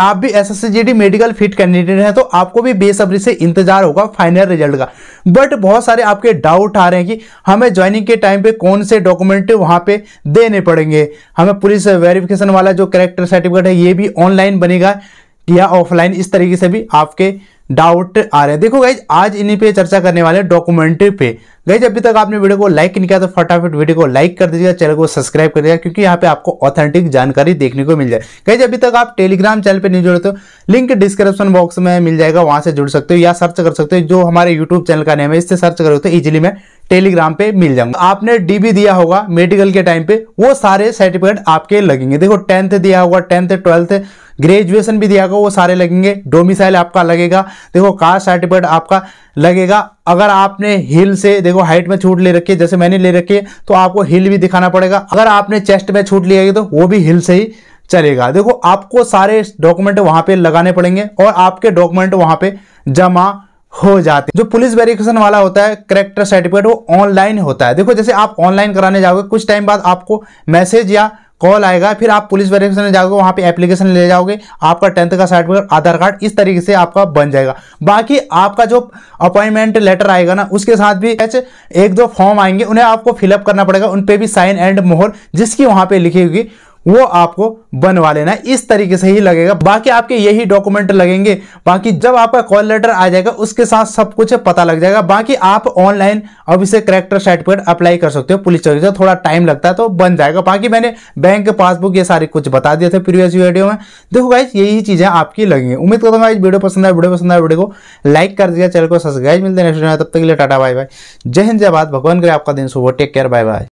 आप भी S S medical fit candidate हैं तो आपको भी बेसब्री से इंतजार होगा फाइनल रिजल्ट का बट बहुत सारे आपके डाउट आ रहे हैं कि हमें ज्वाइनिंग के टाइम पे कौन से डॉक्यूमेंट वहाँ पे देने पड़ेंगे हमें पुलिस वेरिफिकेशन वाला जो करेक्टर सर्टिफिकेट है ये भी ऑनलाइन बनेगा या ऑफलाइन इस तरीके से भी आपके डाउट आ रहे हैं देखो गाइज आज इन्हीं पे चर्चा करने वाले डॉक्यूमेंट्री पे गाइज अभी तक आपने वीडियो को लाइक नहीं किया तो फटाफट वीडियो को लाइक कर दीजिएगा चैनल को सब्सक्राइब कर दीजिएगा क्योंकि यहाँ पे आपको ऑथेंटिक जानकारी देखने को मिल जाए गाइज अभी तक आप टेलीग्राम चैनल पे नहीं जुड़े तो लिंक डिस्क्रिप्शन बॉक्स में मिल जाएगा वहां से जुड़ सकते हो या सर्च कर सकते हो जो हमारे यूट्यूब चैनल का नेम है इससे सर्च करो तो ईजिली मैं टेलीग्राम पे मिल जाऊंगा आपने डीबी दिया होगा मेडिकल के टाइम पे वो सारे सर्टिफिकेट आपके लगेंगे देखो टेंथ दिया होगा टेंथ ट्वेल्थ ग्रेजुएशन भी दिया होगा वो सारे लगेंगे डोमिसाइल आपका लगेगा देखो कास्ट सर्टिफिकेट आपका लगेगा अगर आपने हिल से देखो हाइट में छूट ले रखी है जैसे मैंने ले रखी है तो आपको हिल भी दिखाना पड़ेगा अगर आपने चेस्ट में छूट लिया है तो वो भी हिल से ही चलेगा देखो आपको सारे डॉक्यूमेंट वहां पे लगाने पड़ेंगे और आपके डॉक्यूमेंट वहां पे जमा हो जाते जो पुलिस वेरिफिकेशन वाला होता है करेक्टर सर्टिफिकेट वो ऑनलाइन होता है देखो जैसे आप ऑनलाइन कराने जाओगे कुछ टाइम बाद आपको मैसेज या कॉल आएगा फिर आप पुलिस वेरिफिकेशन में जाओगे वहाँ पे एप्लीकेशन ले जाओगे आपका टेंथ का सर्टिफिकेट आधार कार्ड इस तरीके से आपका बन जाएगा बाकी आपका जो अपॉइंटमेंट लेटर आएगा ना उसके साथ भी एक दो फॉर्म आएंगे उन्हें आपको फिलअप करना पड़ेगा उन पर भी साइन एंड मोहर जिसकी वहाँ पर लिखी होगी वो आपको बनवा लेना इस तरीके से ही लगेगा बाकी आपके यही डॉक्यूमेंट लगेंगे बाकी जब आपका कॉल लेटर आ जाएगा उसके साथ सब कुछ पता लग जाएगा बाकी आप ऑनलाइन अब इसे करेक्टर सर्टिफिकेट अप्लाई कर सकते हो पुलिस चौकी से थोड़ा टाइम लगता है तो बन जाएगा बाकी मैंने बैंक पासबुक ये सारे कुछ बता दिए थे प्रीवियस वीडियो में देखो गाइज यही चीजें आपकी लगेंगे उम्मीद करता हूँ वीडियो पसंद आए वीडियो पसंद आए वीडियो को लाइक कर दिया चैनल को सब्सक्राइब मिलते हैं तब तक के लिए टाटा बाय बाय जय हिंद जय भारत भगवान करे आपका दिन सुबह टेक केयर बाय बाय